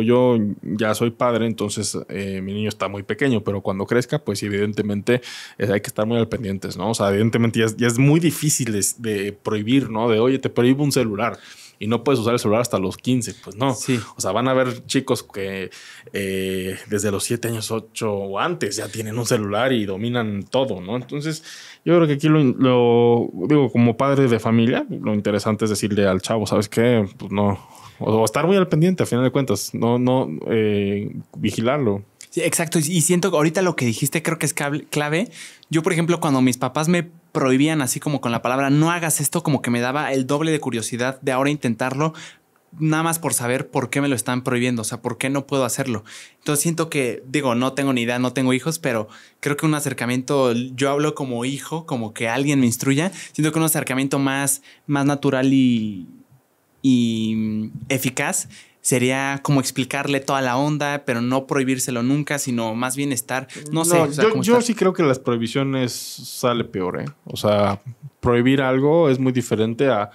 yo ya soy padre, entonces eh, mi niño está muy pequeño, pero cuando crezca, pues evidentemente eh, hay que estar muy al pendientes, ¿no? O sea, evidentemente ya es, muy difícil de, prohibir, ¿no? De, oye, te prohíbo un celular y no puedes usar el celular hasta los 15, pues no. O sea, van a haber chicos que eh, desde los 7 años, 8 o antes ya tienen un celular y dominan todo, ¿no? Entonces, yo creo que aquí lo, lo digo como padre de familia, lo interesante es decirle al chavo, ¿sabes qué? Pues no, o estar muy al pendiente, al final de cuentas, no, no eh, vigilarlo. Sí, exacto. Y siento que ahorita lo que dijiste creo que es clave. Yo, por ejemplo, cuando mis papás me prohibían así como con la palabra no hagas esto, como que me daba el doble de curiosidad de ahora intentarlo, nada más por saber por qué me lo están prohibiendo, o sea, por qué no puedo hacerlo. Entonces siento que, digo, no tengo ni idea, no tengo hijos, pero creo que un acercamiento, yo hablo como hijo, como que alguien me instruya, siento que un acercamiento más, más natural y y mm, eficaz sería como explicarle toda la onda, pero no prohibírselo nunca, sino más bien estar, no sé. yo, yo sí creo que las prohibiciones sale peor, ¿eh? O sea, prohibir algo es muy diferente a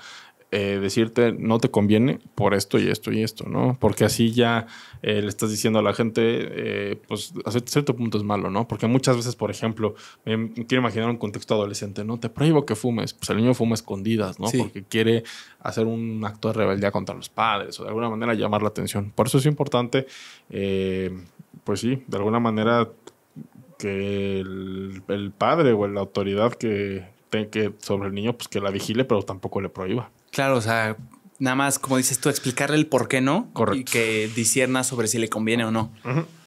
eh, decirte no te conviene por esto y esto y esto, ¿no? Porque así ya eh, le estás diciendo a la gente, eh, pues a cierto punto es malo, ¿no? Porque muchas veces, por ejemplo, me quiero imaginar un contexto adolescente, ¿no? Te prohíbo que fumes, pues el niño fuma escondidas, ¿no? Porque quiere hacer un acto de rebeldía contra los padres o de alguna manera llamar la atención. Por eso es importante, pues sí, de alguna manera que el, padre o la autoridad que, que sobre el niño, pues que la vigile, pero tampoco le prohíba. Claro, o sea, nada más, como dices tú, explicarle el por qué no. Y que disierna sobre si le conviene o no.